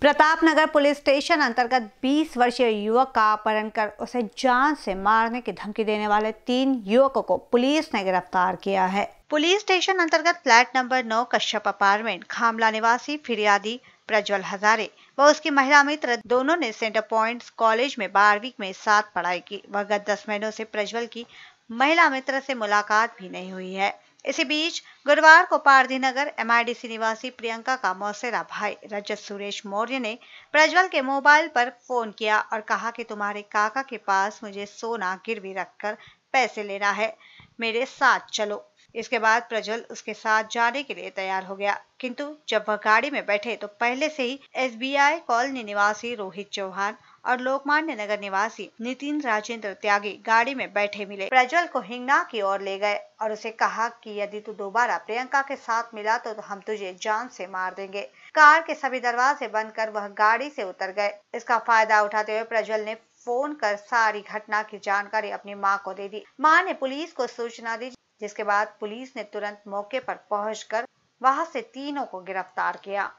प्रताप नगर police station अंतर्गत 20 वर्षीय युवक का अपहरण कर उसे जान से मारने की धमकी देने वाले तीन युवकों को पुलिस ने गिरफ्तार किया है पुलिस स्टेशन अंतर्गत flat number 9 Kashyap apartment Khamla निवासी फिरियादी प्रज्वल हजारे व उसकी महिला मित्र दोनों ने सेंटर पॉइंट कॉलेज में बारहवीं में साथ पढ़ाई की वह गत दस महीनों से प्रज्वल की महिला मित्र से मुलाकात भी नहीं हुई है इसी बीच गुरुवार को पारधीनगर एम निवासी प्रियंका का मौसेरा भाई रजत सुरेश मौर्य ने प्रज्वल के मोबाइल पर फोन किया और कहा कि तुम्हारे काका के पास मुझे सोना गिरवी रखकर पैसे लेना है मेरे साथ चलो इसके बाद प्रज्वल उसके साथ जाने के लिए तैयार हो गया किंतु जब वह गाड़ी में बैठे तो पहले से ही एस कॉलोनी निवासी रोहित चौहान और लोकमान्य नगर निवासी नितिन राजेंद्र त्यागी गाड़ी में बैठे मिले प्रज्वल को हिंगना की ओर ले गए और उसे कहा कि यदि तू दोबारा प्रियंका के साथ मिला तो, तो हम तुझे जान से मार देंगे कार के सभी दरवाजे बंद कर वह गाड़ी से उतर गए इसका फायदा उठाते हुए प्रज्वल ने फोन कर सारी घटना की जानकारी अपनी माँ को दे दी माँ ने पुलिस को सूचना दी जिसके बाद पुलिस ने तुरंत मौके पर पहुंचकर वहां से तीनों को गिरफ्तार किया